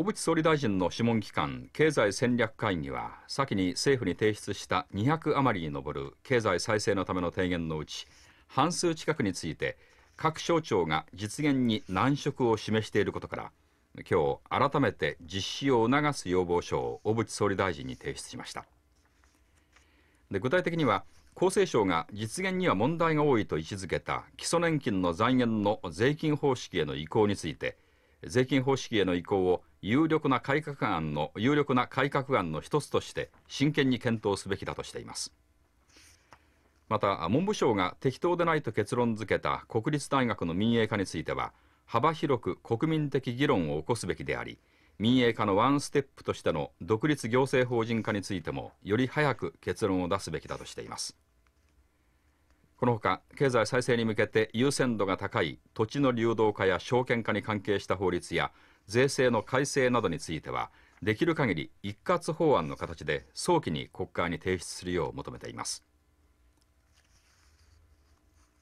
小渕総理大臣の諮問機関経済戦略会議は先に政府に提出した200余りに上る経済再生のための提言のうち半数近くについて各省庁が実現に難色を示していることから今日改めて実施を促す要望書を小渕総理大臣に提出しましたで具体的には厚生省が実現には問題が多いと位置づけた基礎年金の財源の税金方式への移行について税金方式への移行を有力な改革案の有力な改革案の一つとして真剣に検討すべきだとしていますまた文部省が適当でないと結論付けた国立大学の民営化については幅広く国民的議論を起こすべきであり民営化のワンステップとしての独立行政法人化についてもより早く結論を出すべきだとしていますこのほか経済再生に向けて優先度が高い土地の流動化や証券化に関係した法律や税制の改正などについてはできる限り一括法案の形で早期に国会に提出するよう求めています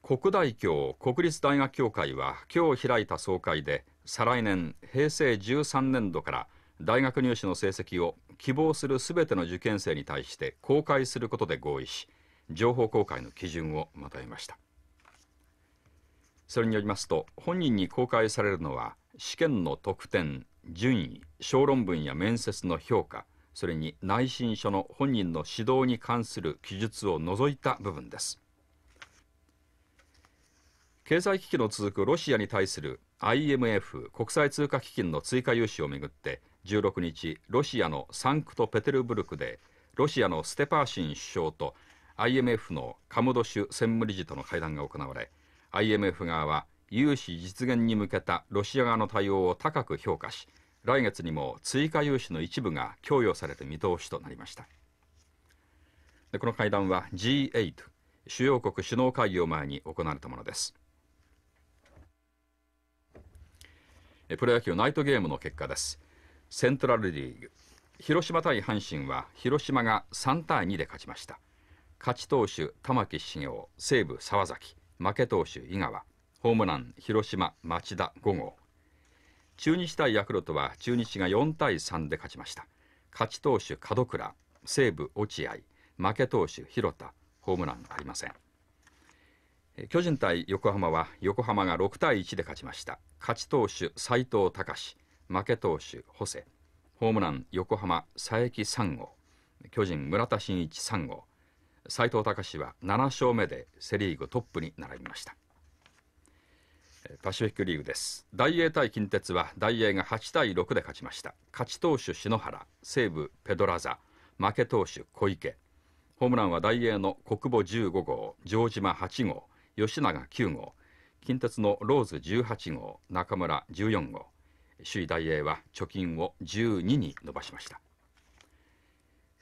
国大協国立大学協会は今日開いた総会で再来年平成13年度から大学入試の成績を希望するすべての受験生に対して公開することで合意し情報公開の基準をまとめましたそれによりますと本人に公開されるのは試験の得点順位小論文や面接の評価それに内申書の本人の指導に関する記述を除いた部分です経済危機の続くロシアに対する IMF 国際通貨基金の追加融資をめぐって16日ロシアのサンクトペテルブルクでロシアのステパーシン首相と IMF のカムドシュ専務理事との会談が行われ IMF 側は融資実現に向けたロシア側の対応を高く評価し来月にも追加融資の一部が供与されて見通しとなりましたでこの会談は G8 主要国首脳会議を前に行われたものですプロ野球ナイトゲームの結果ですセントラルリーグ広島対阪神は広島が3対2で勝ちました勝ち投手玉木茂雄西武沢崎負け投手井川ホームラン、広島、町田5号。中日対ヤクルトは中日が4対3で勝ちました。勝ち投手、門倉、西武、落合、負け投手、広田、ホームランありません。巨人対横浜は横浜が6対1で勝ちました。勝ち投手、斎藤隆、負け投手、補正、ホームラン、横浜、佐伯3号、巨人、村田真一3号、斎藤隆は7勝目でセ・リーグトップに並びました。パシフィックリーグです大英対近鉄は大英が8対6で勝ちました勝ち投手篠原西武ペドラザ負け投手小池ホームランは大英の国母15号城島8号吉永9号近鉄のローズ18号中村14号首位大英は貯金を12に伸ばしました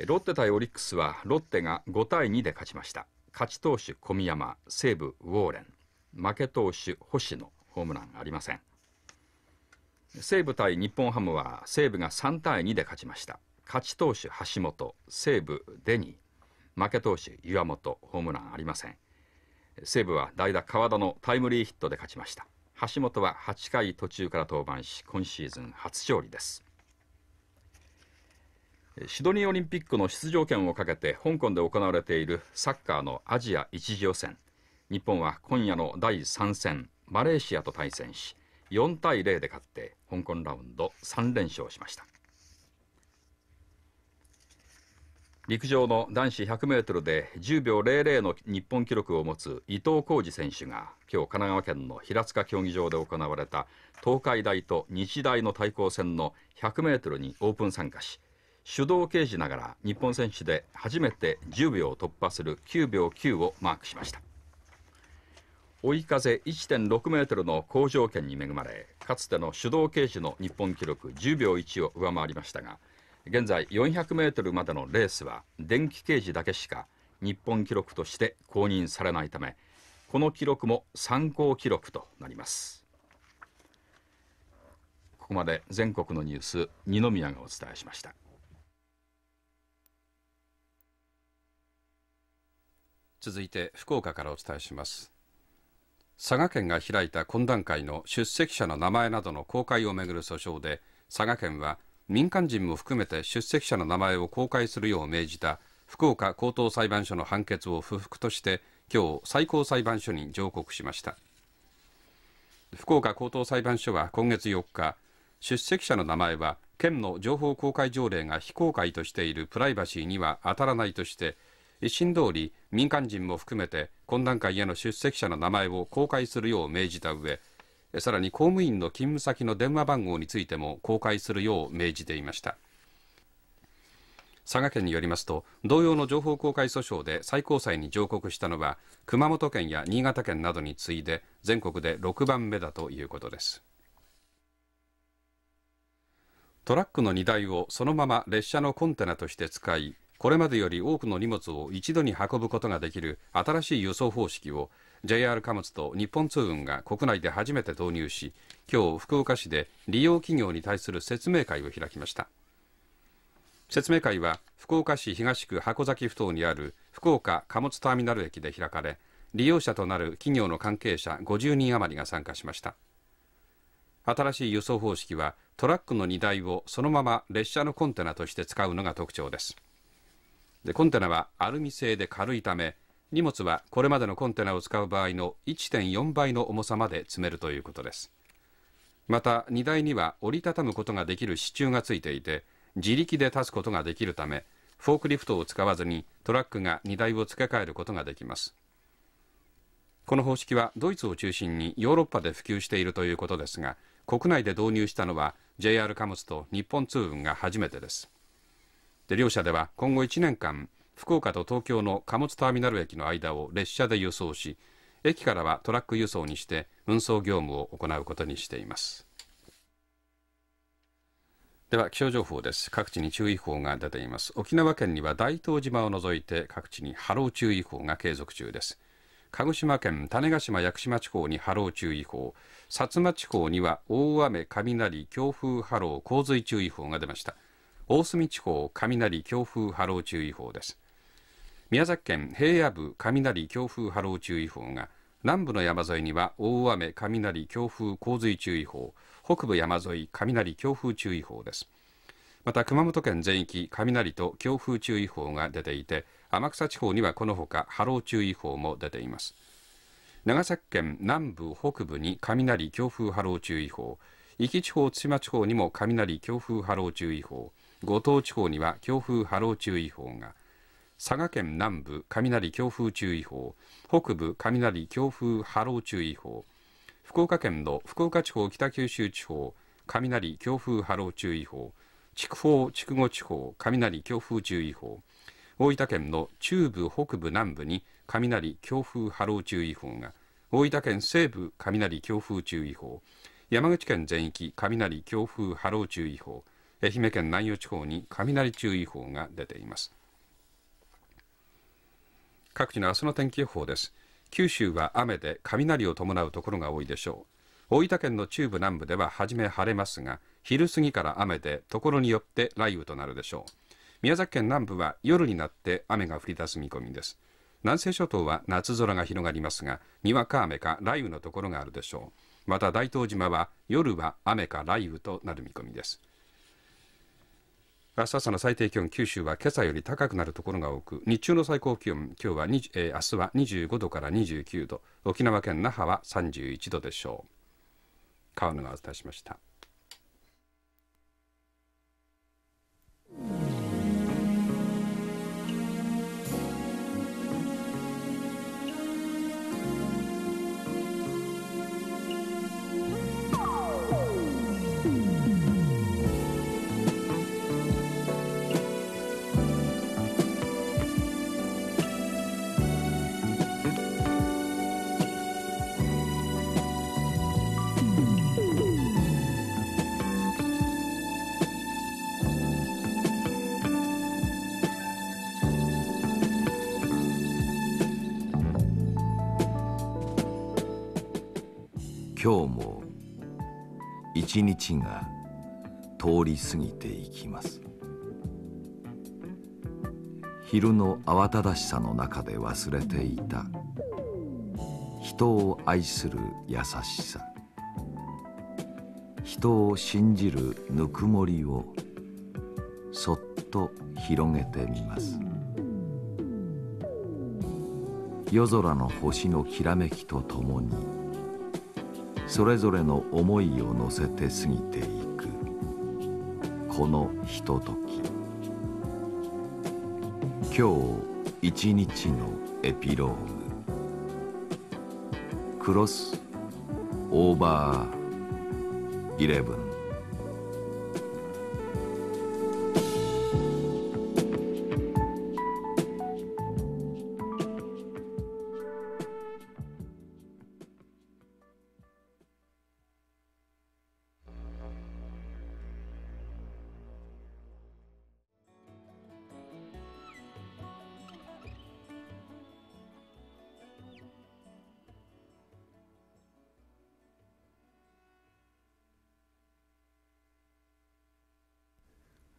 ロッテ対オリックスはロッテが5対2で勝ちました勝ち投手小宮山西武ウォーレン負け投手星野ホームランありません西武対日本ハムは西武が3対2で勝ちました勝ち投手橋本西武デニー負け投手岩本ホームランありません西武は代打川田のタイムリーヒットで勝ちました橋本は8回途中から登板し今シーズン初勝利ですシドニーオリンピックの出場権をかけて香港で行われているサッカーのアジア一次予選日本は今夜の第3戦マレーシアと対戦し4対0で勝って香港ラウンド3連勝しました陸上の男子 100m で10秒00の日本記録を持つ伊藤浩二選手が今日神奈川県の平塚競技場で行われた東海大と日大の対抗戦の 100m にオープン参加し手動掲示ながら日本選手で初めて10秒を突破する9秒9をマークしました。追い風1.6メートルの好条件に恵まれかつての手動掲示の日本記録10秒1を上回りましたが現在400メートルまでのレースは電気掲示だけしか日本記録として公認されないためこの記録も参考記録となりますここまで全国のニュース二宮がお伝えしました続いて福岡からお伝えします佐賀県が開いた懇談会の出席者の名前などの公開をめぐる訴訟で佐賀県は民間人も含めて出席者の名前を公開するよう命じた福岡高等裁判所の判決を不服として今日最高裁判所に上告しました福岡高等裁判所は今月4日出席者の名前は県の情報公開条例が非公開としているプライバシーには当たらないとして維新通り民間人も含めて懇談会への出席者の名前を公開するよう命じた上さらに公務員の勤務先の電話番号についても公開するよう命じていました佐賀県によりますと同様の情報公開訴訟で最高裁に上告したのは熊本県や新潟県などに次いで全国で6番目だということですトラックの荷台をそのまま列車のコンテナとして使いこれまでより多くの荷物を一度に運ぶことができる新しい輸送方式を JR 貨物と日本通運が国内で初めて導入し今日福岡市で利用企業に対する説明会を開きました説明会は福岡市東区箱崎ふ頭にある福岡貨物ターミナル駅で開かれ利用者となる企業の関係者50人余りが参加しました新しい輸送方式はトラックの荷台をそのまま列車のコンテナとして使うのが特徴ですでコンテナはアルミ製で軽いため荷物はこれまでのコンテナを使う場合の1.4倍の重さまで積めるということですまた荷台には折りたたむことができる支柱がついていて自力で立つことができるためフォークリフトを使わずにトラックが荷台を付け替えることができますこの方式はドイツを中心にヨーロッパで普及しているということですが国内で導入したのは JR 貨物と日本通運が初めてですで両社では今後1年間福岡と東京の貨物ターミナル駅の間を列車で輸送し駅からはトラック輸送にして運送業務を行うことにしていますでは気象情報です各地に注意報が出ています沖縄県には大東島を除いて各地に波浪注意報が継続中です鹿児島県種子島屋久島地方に波浪注意報薩摩地方には大雨雷強風波浪洪水注意報が出ました大隅地方雷強風波浪注意報です宮崎県平野部雷強風波浪注意報が南部の山沿いには大雨雷強風洪水注意報北部山沿い雷強風注意報ですまた熊本県全域雷と強風注意報が出ていて天草地方にはこのほか波浪注意報も出ています長崎県南部北部に雷強風波浪注意報壱岐地方対馬地方にも雷強風波浪注意報五島地方には強風波浪注意報が佐賀県南部雷強風注意報北部雷強風波浪注意報福岡県の福岡地方北九州地方雷強風波浪注意報筑豊筑後地方雷強風注意報大分県の中部北部南部に雷強風波浪注意報が大分県西部雷強風注意報山口県全域雷強風波浪注意報愛媛県南予地方に雷注意報が出ています各地の明日の天気予報です九州は雨で雷を伴うところが多いでしょう大分県の中部南部では初め晴れますが昼過ぎから雨でところによって雷雨となるでしょう宮崎県南部は夜になって雨が降り出す見込みです南西諸島は夏空が広がりますがにわか雨か雷雨のところがあるでしょうまた大東島は夜は雨か雷雨となる見込みです明日朝の最低気温九州は今朝より高くなるところが多く日中の最高気温今日は、えー、明日は25度から29度沖縄県那覇は31度でしょう川野がお伝えしました。今日も一日が通り過ぎていきます昼の慌ただしさの中で忘れていた人を愛する優しさ人を信じるぬくもりをそっと広げてみます夜空の星のきらめきとともにそれぞれの思いを乗せて過ぎていくこのひととき今日一日のエピローグクロスオーバーイレブン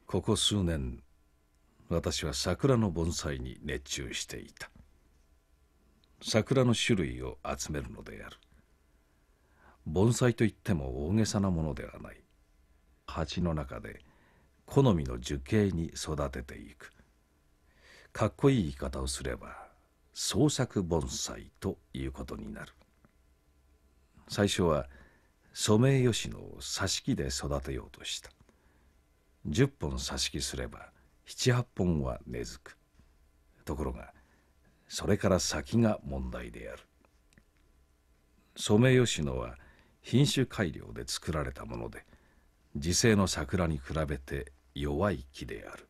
ここ数年私は桜の盆栽に熱中していた桜の種類を集めるのである盆栽といっても大げさなものではない鉢の中で好みの樹形に育てていくかっこいい言い方をすれば創作盆栽ということになる最初はソメイヨシノを挿し木で育てようとした10本挿し木すれば78本は根付くところがそれから先が問題であるソメイヨシノは品種改良で作られたもので自生の桜に比べて弱い木である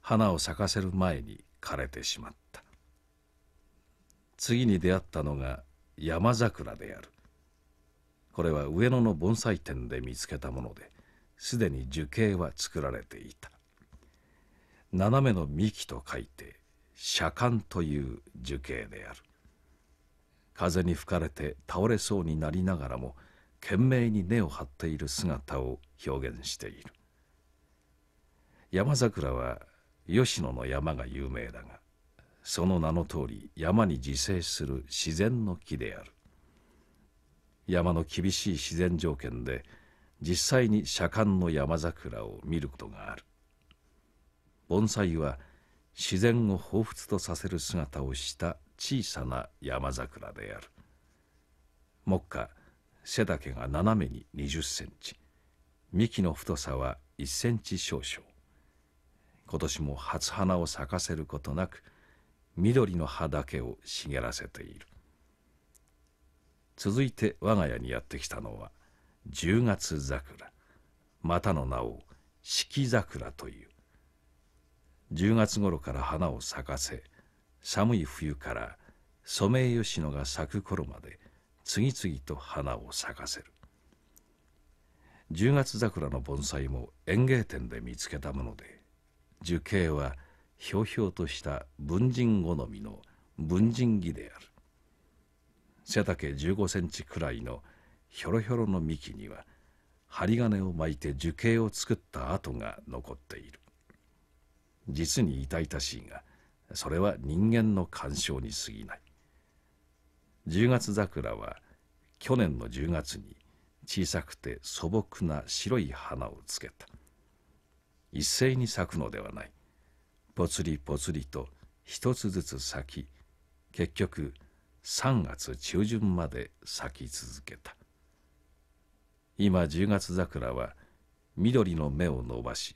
花を咲かせる前に枯れてしまった次に出会ったのが山桜であるこれは上野の盆栽店で見つけたものですでに樹形は作られていた斜めの幹と書いて斜間という樹形である風に吹かれて倒れそうになりながらも懸命に根を張っている姿を表現している山桜は吉野の山が有名だがその名の通り山に自生する自然の木である山の厳しい自然条件で実際に左間の山桜を見ることがある盆栽は自然を彷彿とさせる姿をした小さな山桜である目下背丈が斜めに20センチ幹の太さは1センチ少々今年も初花を咲かせることなく緑の葉だけを茂らせている続いて我が家にやってきたのは十月桜またの名を四季桜という10月頃から花を咲かせ寒い冬からソメイヨシノが咲く頃まで次々と花を咲かせる10月桜の盆栽も園芸店で見つけたもので樹形はひょうひょうとした文人好みの文人木である背丈15センチくらいのひょろひょろの幹には針金を巻いて樹形を作った跡が残っている実に痛々しいがそれは人間の干渉に過ぎない10月桜は去年の10月に小さくて素朴な白い花をつけた一斉に咲くのではないぽつりぽつりと一つずつ咲き結局3月中旬まで咲き続けた今十月桜は緑の芽を伸ばし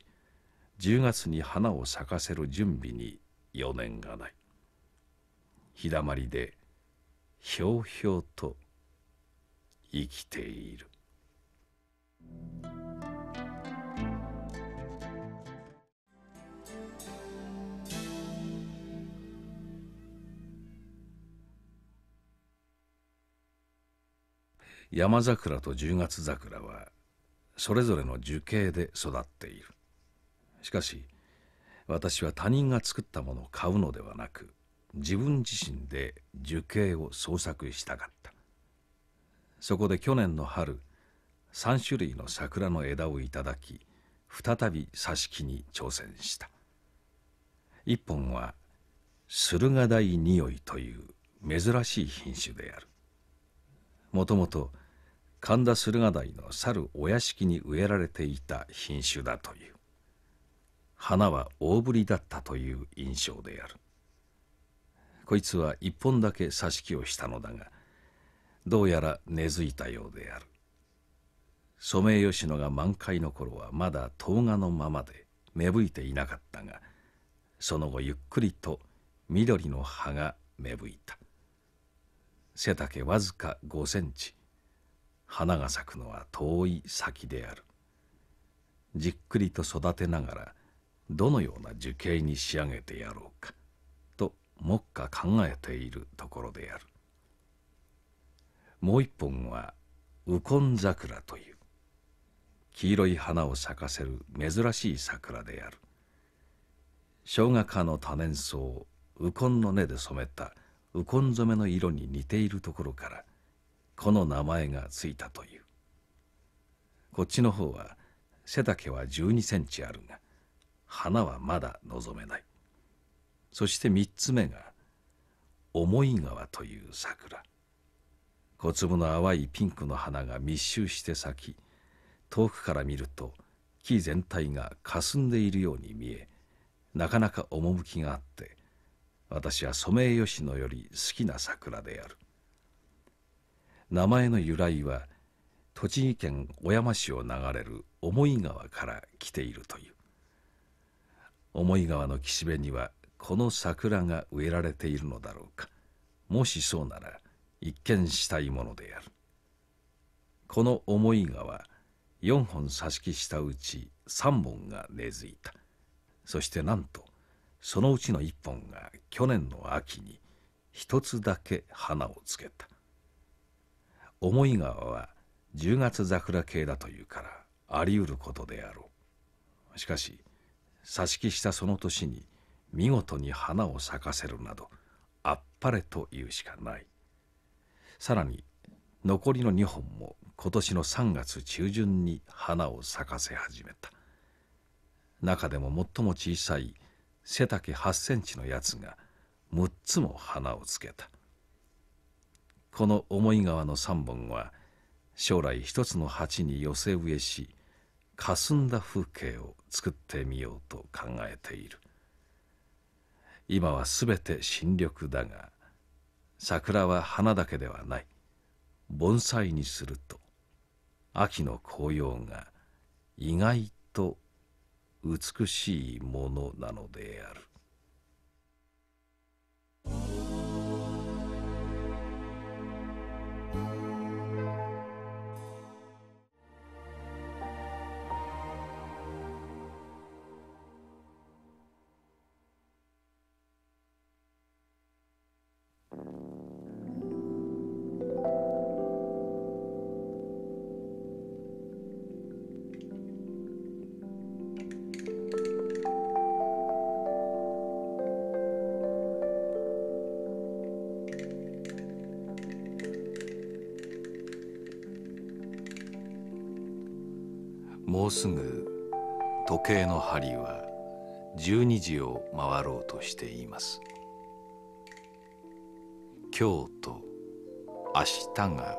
10月に花を咲かせる準備に余念がない日だまりでひょうひょうと生きている。山桜と十月桜はそれぞれの樹形で育っているしかし私は他人が作ったものを買うのではなく自分自身で樹形を創作したかったそこで去年の春3種類の桜の枝をいただき再び挿し木に挑戦した一本は駿河台匂いという珍しい品種であるもともと神田駿河台の猿お屋敷に植えられていた品種だという花は大ぶりだったという印象であるこいつは一本だけ挿し木をしたのだがどうやら根付いたようであるソメイヨシノが満開の頃はまだ唐画のままで芽吹いていなかったがその後ゆっくりと緑の葉が芽吹いた背丈わずか5センチ花が咲くのは遠い先であるじっくりと育てながらどのような樹形に仕上げてやろうかと目下考えているところであるもう一本はウコン桜という黄色い花を咲かせる珍しい桜である生姜科の多年草ウコンの根で染めたウコン染めの色に似ているところからこの名前がついたというこっちの方は背丈は12センチあるが花はまだ望めないそして3つ目が思い川という桜小粒の淡いピンクの花が密集して咲き遠くから見ると木全体がかすんでいるように見えなかなか趣があって私はソメイヨシノより好きな桜である名前の由来は栃木県小山市を流れる思い川から来ているという思い川の岸辺にはこの桜が植えられているのだろうかもしそうなら一見したいものであるこの思い川4本挿し木したうち3本が根付いたそしてなんとそのうちの一本が去年の秋に一つだけ花をつけた思い川は10月桜系だというからあり得ることであろうしかし挿し木したその年に見事に花を咲かせるなどあっぱれというしかないさらに残りの2本も今年の3月中旬に花を咲かせ始めた中でも最も小さい背丈8センチのやつが6つも花をつけたこの思い川の3本は将来一つの鉢に寄せ植えし霞んだ風景を作ってみようと考えている今はすべて新緑だが桜は花だけではない盆栽にすると秋の紅葉が意外と美しいものなのである。もうすぐ時計の針は12時を回ろうとしています今日と明日が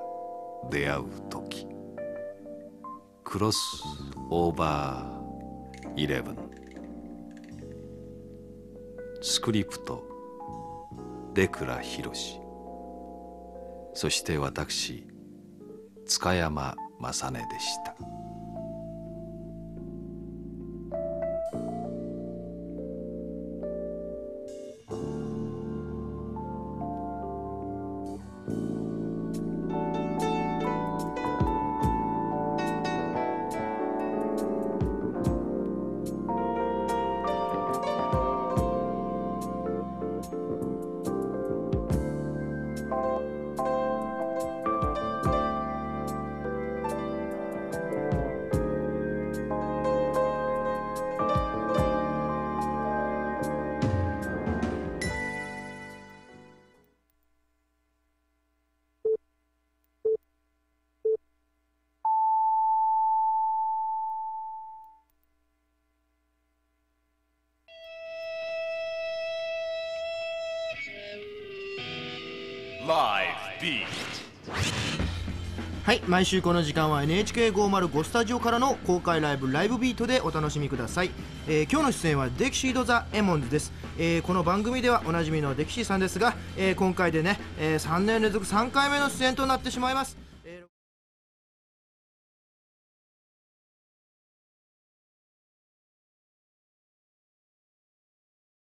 出会う時クロスオーバーイレブンスクリプトヒロシそして私塚山雅音でした。はい毎週この時間は NHK505 スタジオからの公開ライブライブビートでお楽しみください、えー、今日の出演はデキシード・ザ・エモンズです、えー、この番組ではおなじみのデキシーさんですが、えー、今回でね、え3年連続3回目の出演となってしまいます